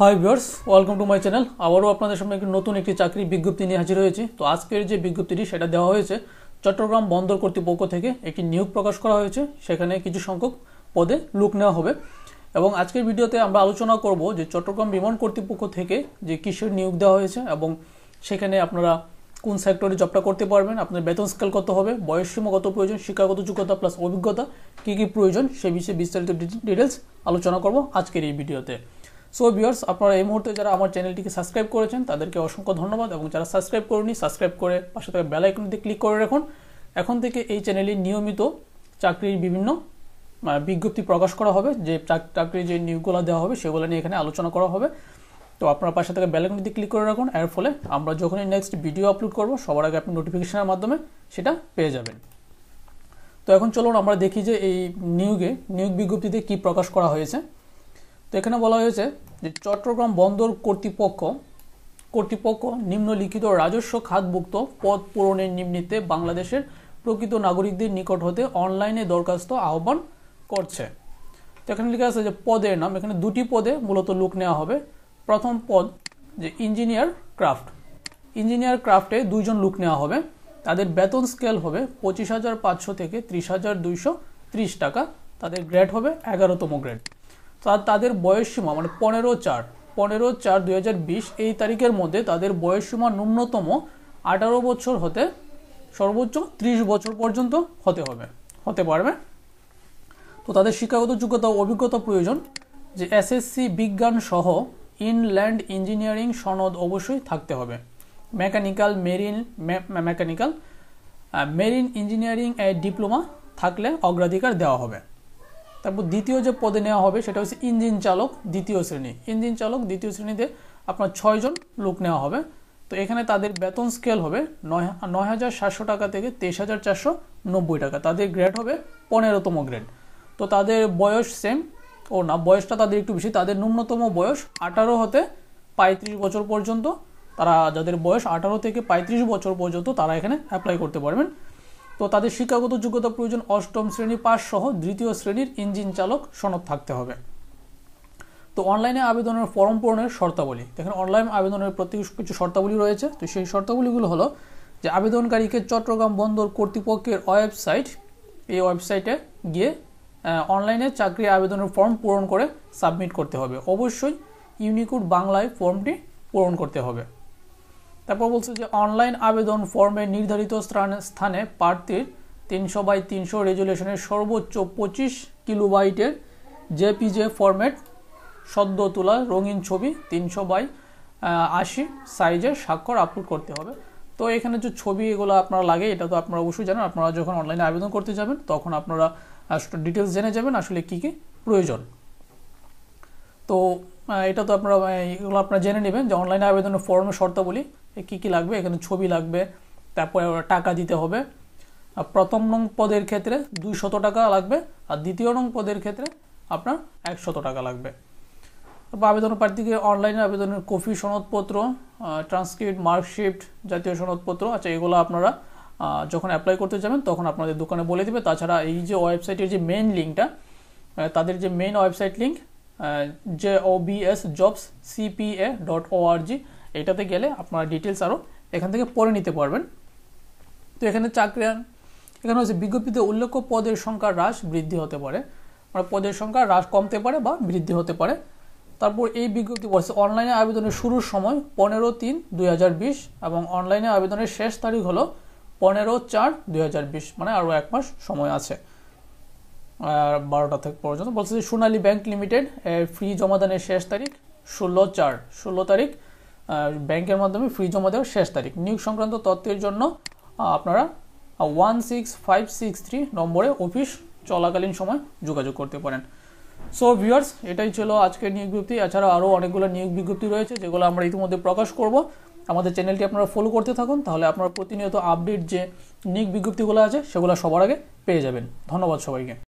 high viewers welcome to my channel আবারও আপনাদের সামনে একটি নতুন একটি চাকরির বিজ্ঞপ্তি নিয়ে হাজির হয়েছে তো আজকের যে বিজ্ঞপ্তিটি সেটা দেওয়া হয়েছে চট্টগ্রাম বন্দর কর্তৃপক্ষ থেকে একটি নিয়োগ প্রকাশ করা হয়েছে সেখানে কিছু সংখ্যক পদে লুক নেওয়া হবে এবং আজকের ভিডিওতে আমরা আলোচনা করব যে চট্টগ্রাম বিমান কর্তৃপক্ষ থেকে যে কিসের নিয়োগ দেওয়া হয়েছে এবং সেখানে আপনারা কোন সেক্টরে জবটা করতে পারবেন আপনার বেতন স্কেল কত হবে বয়সসীমা কত প্রয়োজন শিক্ষাগত যোগ্যতা প্লাস অভিজ্ঞতা কী কী প্রয়োজন সে বিষয়ে বিস্তারিত ডিটেলস আলোচনা করব আজকের এই ভিডিওতে সো ভিউয়ার্স আপনারা এই মুহূর্তে যারা আমার চ্যানেলটিকে সাবস্ক্রাইব করেছেন তাদেরকে অসংখ্য ধন্যবাদ এবং যারা সাবস্ক্রাইব করেনি সাবস্ক্রাইব করে পাশে থাকা বেল আইকনটি ক্লিক করে রাখুন এখন থেকে এই চ্যানেলে নিয়মিত চাকরির বিভিন্ন বিজ্ঞপ্তি প্রকাশ করা হবে যে চাকরির যে নিয়োগগুলো দেওয়া হবে সেগুলো নিয়ে এখানে আলোচনা করা হবে তো আপনার পাশে থাকা বেল আইকনটি ক্লিক করে রাখুন এর ফলে আমরা যখনই নেক্সট ভিডিও আপলোড করব সবার আগে আপনি নোটিফিকেশনের মাধ্যমে সেটা পেয়ে যাবেন তো এখন চলুন আমরা দেখি যে এই নিয়োগে নিয়োগ বিজ্ঞপ্তিতে কি প্রকাশ করা হয়েছে তো এখানে বলা হয়েছে যে চট্টগ্রাম বন্দর কর্তৃপক্ষ কর্তৃপক্ষ নিম্নলিখিত রাজস্ব খাতভুক্ত পদ পূরণের নিম্নিতে বাংলাদেশের প্রকৃত নাগরিকদের নিকট হতে অনলাইনে দরখাস্ত আহ্বান করছে তো এখানে লেখা আছে যে পদের নাম এখানে দুটি পদে মূলত লোক নেওয়া হবে প্রথম পদ যে ইঞ্জিনিয়ার ক্রাফট ইঞ্জিনিয়ার ক্রাফটে দুইজন লোক নেওয়া হবে তাদের বেতন স্কেল হবে পঁচিশ হাজার পাঁচশো থেকে ত্রিশ হাজার দুইশো ত্রিশ টাকা তাদের গ্রেড হবে এগারোতম গ্রেড তা তাদের বয়সসীমা মানে পনেরো চার পনেরো চার দুই এই তারিখের মধ্যে তাদের বয়সসীমা ন্যূনতম আঠারো বছর হতে সর্বোচ্চ ত্রিশ বছর পর্যন্ত হতে হবে হতে পারবে তো তাদের শিক্ষাগত যোগ্যতা ও অভিজ্ঞতা প্রয়োজন যে এসএসসি বিজ্ঞান সহ ইনল্যান্ড ইঞ্জিনিয়ারিং সনদ অবশ্যই থাকতে হবে mechanical marine mechanical marine engineering এ ডিপ্লোমা থাকলে অগ্রাধিকার দেওয়া হবে তারপর দ্বিতীয় যে পদে নেওয়া হবে সেটা হচ্ছে ইঞ্জিন চালক দ্বিতীয় শ্রেণী ইঞ্জিন চালক দ্বিতীয় শ্রেণীতে আপনার ছয়জন লোক নেওয়া হবে তো এখানে তাদের বেতন স্কেল হবে নয় হাজার সাতশো টাকা থেকে তেইশ হাজার চারশো নব্বই টাকা তাদের গ্রেড হবে পনেরোতম গ্রেড তো তাদের বয়স সেম ও না বয়সটা তাদের একটু বেশি তাদের ন্যূনতম বয়স আঠারো হতে পঁয়ত্রিশ বছর পর্যন্ত তারা যাদের বয়স আঠারো থেকে পঁয়ত্রিশ বছর পর্যন্ত তারা এখানে অ্যাপ্লাই করতে পারবেন তো তাদের শিক্ষাগত যোগ্যতা প্রয়োজন অষ্টম শ্রেণী পাস সহ দ্বিতীয় শ্রেণীর ইঞ্জিন চালক সনদ থাকতে হবে তো অনলাইনে আবেদনের ফর্ম পূরণের শর্তাবলী দেখেন অনলাইন আবেদনের প্রতি কিছু শর্তাবলী রয়েছে তো সেই শর্তাবলীগুলো হলো যে আবেদনকারীকে চট্টগ্রাম বন্দর কর্তৃপক্ষের ওয়েবসাইট এই ওয়েবসাইটে গিয়ে অনলাইনে চাকরি আবেদনের ফর্ম পূরণ করে সাবমিট করতে হবে অবশ্যই ইউনিকোড বাংলায় ফর্মটি পূরণ করতে হবে তারপর বলছে যে অনলাইন আবেদন ফর্মে নির্ধারিত স্থানে প্রার্থীর তিনশো বাই তিনশো রেজুলেশনের সর্বোচ্চ পঁচিশ কিলোবাইটের জেপিজে ফর্ম্যাট সদ্য তোলা রঙিন ছবি তিনশো বাই আশি সাইজের স্বাক্ষর আপলোড করতে হবে তো এখানে যে ছবি এগুলো আপনারা লাগে এটা তো আপনারা অবশ্যই জানেন আপনারা যখন অনলাইনে আবেদন করতে যাবেন তখন আপনারা ডিটেলস জেনে যাবেন আসলে কী কী প্রয়োজন তো এটা তো আপনারা এগুলো আপনারা জেনে নেবেন যে অনলাইনে আবেদনের ফর্মের শর্তাবলী কি কি লাগবে এখানে ছবি লাগবে তারপরে টাকা দিতে হবে আর প্রথম নং পদের ক্ষেত্রে দুইশত টাকা লাগবে আর দ্বিতীয় নং পদের ক্ষেত্রে আপনার একশত টাকা লাগবে তারপর আবেদন প্রার্থীকে অনলাইনে আবেদনের কপি সনদপত্র ট্রান্সক্রিপ্ট মার্কশিট জাতীয় সনদপত্র আচ্ছা এগুলো আপনারা যখন অ্যাপ্লাই করতে যাবেন তখন আপনাদের দোকানে বলে দেবে তাছাড়া এই যে ওয়েবসাইটের যে মেন লিঙ্কটা তাদের যে main website link J O B S jobs CPA dot O R G এটাতে গেলে আপনারা ডিটেলস আরও এখান থেকে পড়ে নিতে পারবেন তো এখানে চাকরি এখানে হচ্ছে বিজ্ঞপ্তিতে উল্লেখ্য পদের সংখ্যা হ্রাস বৃদ্ধি হতে পারে মানে পদের সংখ্যা হ্রাস কমতে পারে বা বৃদ্ধি হতে পারে তারপর এই বিজ্ঞপ্তি বলছে অনলাইনে আবেদনের শুরুর সময় পনেরো তিন দুই এবং অনলাইনে আবেদনের শেষ তারিখ হলো পনেরো চার দুই মানে আরও এক মাস সময় আছে বারোটা থেকে পর্যন্ত বলছে যে সোনালী ব্যাংক লিমিটেড ফ্রি জমাদানের শেষ তারিখ ষোলো চার ষোলো তারিখ ব্যাংকের মাধ্যমে ফি জমা দেওয়ার শেষ তারিখ নিয়োগ সংক্রান্ত তথ্যের জন্য আপনারা one six five six three নম্বরে অফিস চলাকালীন সময় যোগাযোগ করতে পারেন সো ভিউয়ার্স এটাই ছিল আজকের নিয়োগ বিজ্ঞপ্তি এছাড়া আরও অনেকগুলো নিয়োগ বিজ্ঞপ্তি রয়েছে যেগুলো আমরা ইতিমধ্যে প্রকাশ করব আমাদের চ্যানেলটি আপনারা ফলো করতে থাকুন তাহলে আপনার প্রতিনিয়ত আপডেট যে নিয়োগ বিজ্ঞপ্তিগুলো আছে সেগুলো সবার আগে পেয়ে যাবেন ধন্যবাদ সবাইকে